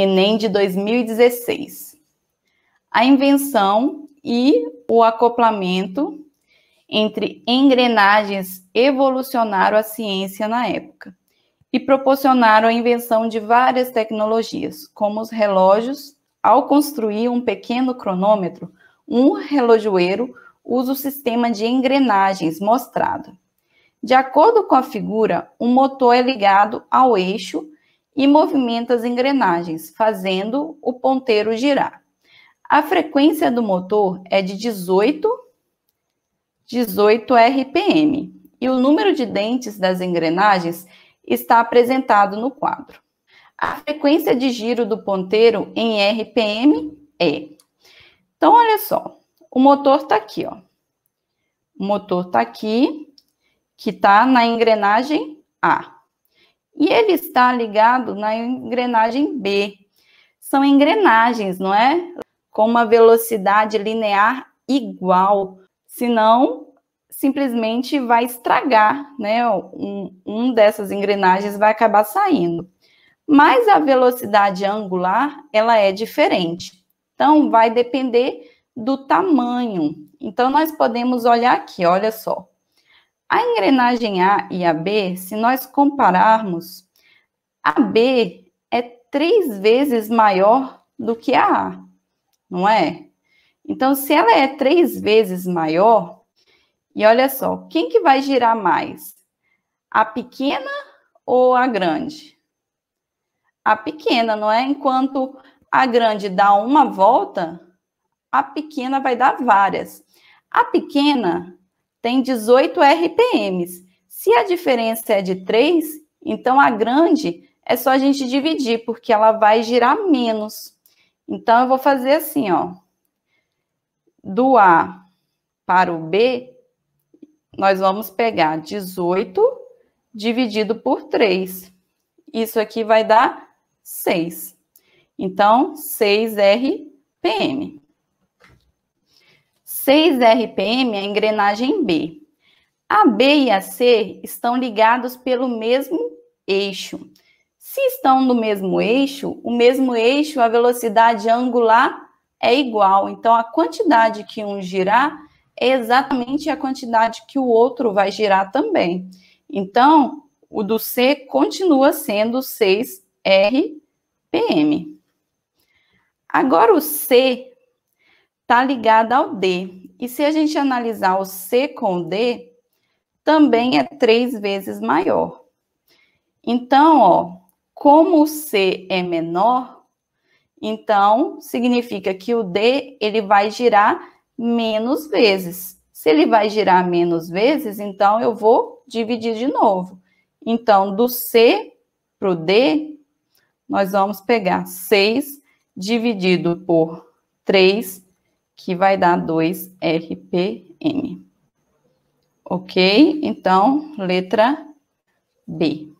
Enem de 2016. A invenção e o acoplamento entre engrenagens evolucionaram a ciência na época e proporcionaram a invenção de várias tecnologias, como os relógios. Ao construir um pequeno cronômetro, um relojoeiro usa o sistema de engrenagens mostrado. De acordo com a figura, um motor é ligado ao eixo e movimenta as engrenagens, fazendo o ponteiro girar. A frequência do motor é de 18, 18 RPM e o número de dentes das engrenagens está apresentado no quadro. A frequência de giro do ponteiro em RPM é. Então, olha só, o motor está aqui, ó. O motor está aqui, que está na engrenagem A e ele está ligado na engrenagem B. São engrenagens, não é? Com uma velocidade linear igual, senão simplesmente vai estragar, né? Um, um dessas engrenagens vai acabar saindo. Mas a velocidade angular, ela é diferente. Então, vai depender do tamanho. Então, nós podemos olhar aqui, olha só. A engrenagem A e a B, se nós compararmos, a B é três vezes maior do que a A, não é? Então, se ela é três vezes maior, e olha só, quem que vai girar mais? A pequena ou a grande? A pequena, não é? Enquanto a grande dá uma volta, a pequena vai dar várias. A pequena, tem 18 RPMs. Se a diferença é de 3, então a grande é só a gente dividir, porque ela vai girar menos. Então, eu vou fazer assim, ó. Do A para o B, nós vamos pegar 18 dividido por 3. Isso aqui vai dar 6. Então, 6 RPM. 6 RPM é a engrenagem B. A B e a C estão ligados pelo mesmo eixo. Se estão no mesmo eixo, o mesmo eixo, a velocidade angular é igual. Então, a quantidade que um girar é exatamente a quantidade que o outro vai girar também. Então, o do C continua sendo 6 RPM. Agora, o C está ligada ao D. E se a gente analisar o C com D, também é três vezes maior. Então, ó, como o C é menor, então significa que o D ele vai girar menos vezes. Se ele vai girar menos vezes, então eu vou dividir de novo. Então, do C para o D, nós vamos pegar 6 dividido por 3 que vai dar 2 RPM. Ok? Então, letra B.